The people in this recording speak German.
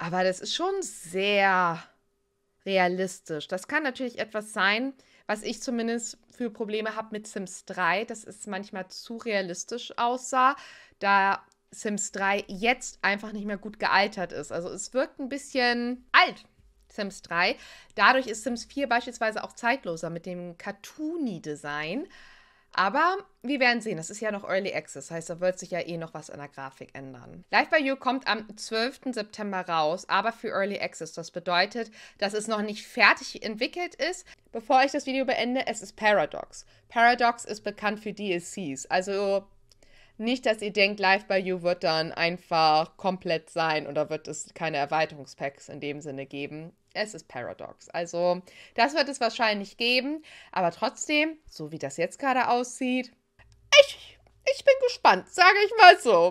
Aber das ist schon sehr realistisch. Das kann natürlich etwas sein, was ich zumindest für Probleme habe mit Sims 3, dass es manchmal zu realistisch aussah, da Sims 3 jetzt einfach nicht mehr gut gealtert ist. Also es wirkt ein bisschen alt, Sims 3. Dadurch ist Sims 4 beispielsweise auch zeitloser mit dem Cartoony-Design. Aber wir werden sehen, das ist ja noch Early Access, heißt, da wird sich ja eh noch was an der Grafik ändern. Live by You kommt am 12. September raus, aber für Early Access. Das bedeutet, dass es noch nicht fertig entwickelt ist. Bevor ich das Video beende, es ist Paradox. Paradox ist bekannt für DLCs, also nicht, dass ihr denkt, Live by You wird dann einfach komplett sein oder wird es keine Erweiterungspacks in dem Sinne geben. Es ist Paradox. Also, das wird es wahrscheinlich geben. Aber trotzdem, so wie das jetzt gerade aussieht, ich, ich bin gespannt, sage ich mal so.